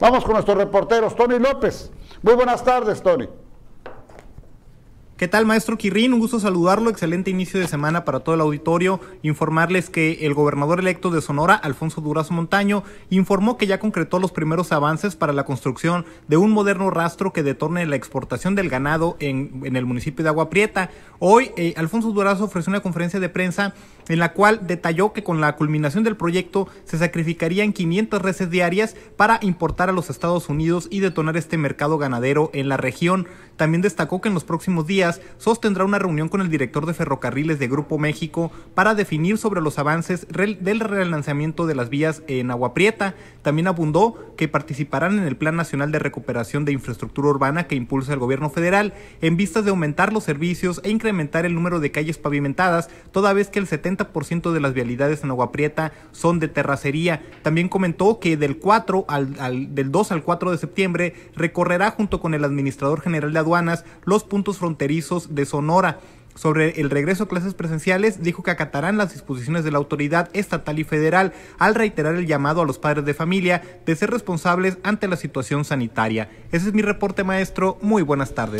Vamos con nuestros reporteros, Tony López. Muy buenas tardes, Tony. ¿Qué tal, maestro Quirín? Un gusto saludarlo. Excelente inicio de semana para todo el auditorio. Informarles que el gobernador electo de Sonora, Alfonso Durazo Montaño, informó que ya concretó los primeros avances para la construcción de un moderno rastro que detorne la exportación del ganado en, el municipio de Agua Prieta. Hoy, eh, Alfonso Durazo ofreció una conferencia de prensa en la cual detalló que con la culminación del proyecto se sacrificarían 500 reses diarias para importar a los Estados Unidos y detonar este mercado ganadero en la región. También destacó que en los próximos días sostendrá una reunión con el director de ferrocarriles de Grupo México para definir sobre los avances del relanzamiento de las vías en Agua Prieta. También abundó que participarán en el Plan Nacional de Recuperación de Infraestructura Urbana que impulsa el gobierno federal en vistas de aumentar los servicios e incrementar el número de calles pavimentadas, toda vez que el 70% de las vialidades en Agua Prieta son de terracería. También comentó que del 4 del 2 al 4 de septiembre recorrerá junto con el administrador general de aduanas los puntos fronterizos de Sonora. Sobre el regreso a clases presenciales, dijo que acatarán las disposiciones de la autoridad estatal y federal al reiterar el llamado a los padres de familia de ser responsables ante la situación sanitaria. Ese es mi reporte, maestro. Muy buenas tardes.